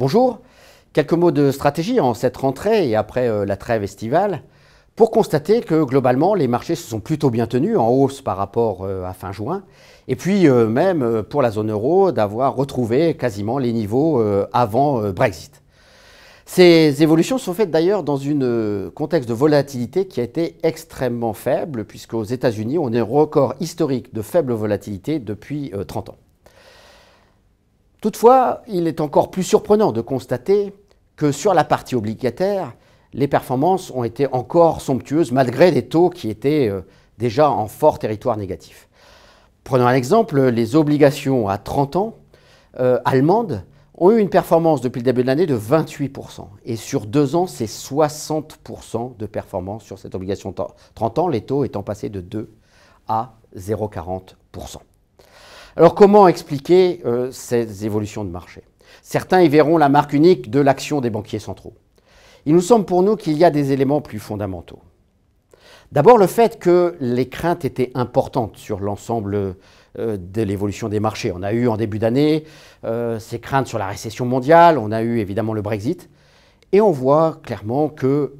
Bonjour, quelques mots de stratégie en cette rentrée et après euh, la trêve estivale pour constater que globalement les marchés se sont plutôt bien tenus en hausse par rapport euh, à fin juin et puis euh, même pour la zone euro d'avoir retrouvé quasiment les niveaux avant Brexit. Ces évolutions sont faites d'ailleurs dans un contexte de volatilité qui a été extrêmement faible puisqu'aux États-Unis on est un record historique de faible volatilité depuis 30 ans. Toutefois, il est encore plus surprenant de constater que sur la partie obligataire, les performances ont été encore somptueuses malgré des taux qui étaient euh, déjà en fort territoire négatif. Prenons un exemple, les obligations à 30 ans euh, allemandes ont eu une performance depuis le début de l'année de 28%. Et sur deux ans, c'est 60% de performance sur cette obligation 30 ans, les taux étant passés de 2 à 0,40%. Alors comment expliquer euh, ces évolutions de marché Certains y verront la marque unique de l'action des banquiers centraux. Il nous semble pour nous qu'il y a des éléments plus fondamentaux. D'abord le fait que les craintes étaient importantes sur l'ensemble euh, de l'évolution des marchés. On a eu en début d'année euh, ces craintes sur la récession mondiale, on a eu évidemment le Brexit, et on voit clairement que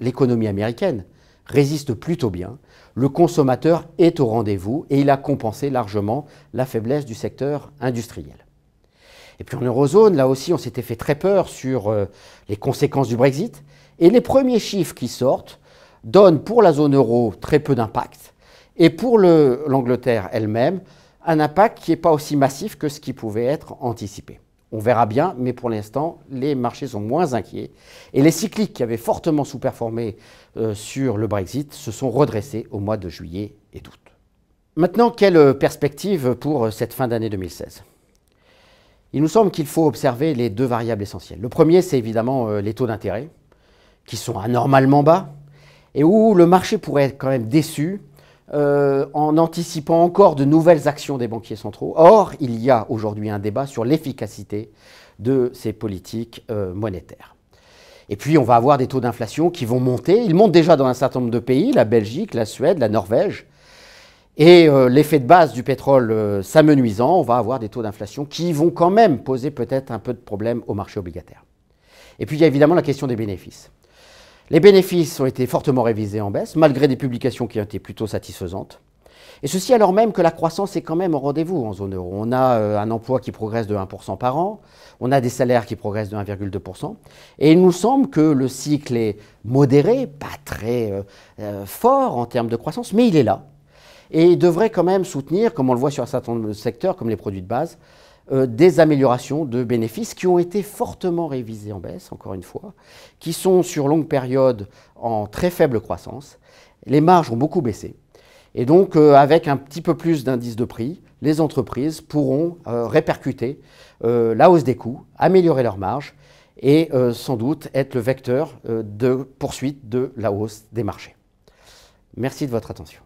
l'économie américaine résiste plutôt bien le consommateur est au rendez-vous et il a compensé largement la faiblesse du secteur industriel. Et puis en eurozone, là aussi, on s'était fait très peur sur euh, les conséquences du Brexit. Et les premiers chiffres qui sortent donnent pour la zone euro très peu d'impact. Et pour l'Angleterre elle-même, un impact qui n'est pas aussi massif que ce qui pouvait être anticipé. On verra bien, mais pour l'instant, les marchés sont moins inquiets. Et les cycliques qui avaient fortement sous-performé euh, sur le Brexit se sont redressés au mois de juillet et d'août. Maintenant, quelle euh, perspective pour euh, cette fin d'année 2016 Il nous semble qu'il faut observer les deux variables essentielles. Le premier, c'est évidemment les taux d'intérêt, qui sont anormalement bas, et où le marché pourrait être quand même déçu euh, en anticipant encore de nouvelles actions des banquiers centraux. Or, il y a aujourd'hui un débat sur l'efficacité de ces politiques euh, monétaires. Et puis, on va avoir des taux d'inflation qui vont monter. Ils montent déjà dans un certain nombre de pays, la Belgique, la Suède, la Norvège. Et euh, l'effet de base du pétrole s'amenuisant, on va avoir des taux d'inflation qui vont quand même poser peut-être un peu de problème au marché obligataire. Et puis, il y a évidemment la question des bénéfices. Les bénéfices ont été fortement révisés en baisse, malgré des publications qui ont été plutôt satisfaisantes. Et ceci alors même que la croissance est quand même au rendez-vous en zone euro. On a euh, un emploi qui progresse de 1% par an, on a des salaires qui progressent de 1,2%, et il nous semble que le cycle est modéré, pas très euh, euh, fort en termes de croissance, mais il est là. Et il devrait quand même soutenir, comme on le voit sur un certain nombre de secteurs, comme les produits de base, euh, des améliorations de bénéfices qui ont été fortement révisées en baisse, encore une fois, qui sont sur longue période en très faible croissance. Les marges ont beaucoup baissé. Et donc, euh, avec un petit peu plus d'indice de prix, les entreprises pourront euh, répercuter la hausse des coûts, améliorer leurs marges et sans doute être le vecteur de poursuite de la hausse des marchés. Merci de votre attention.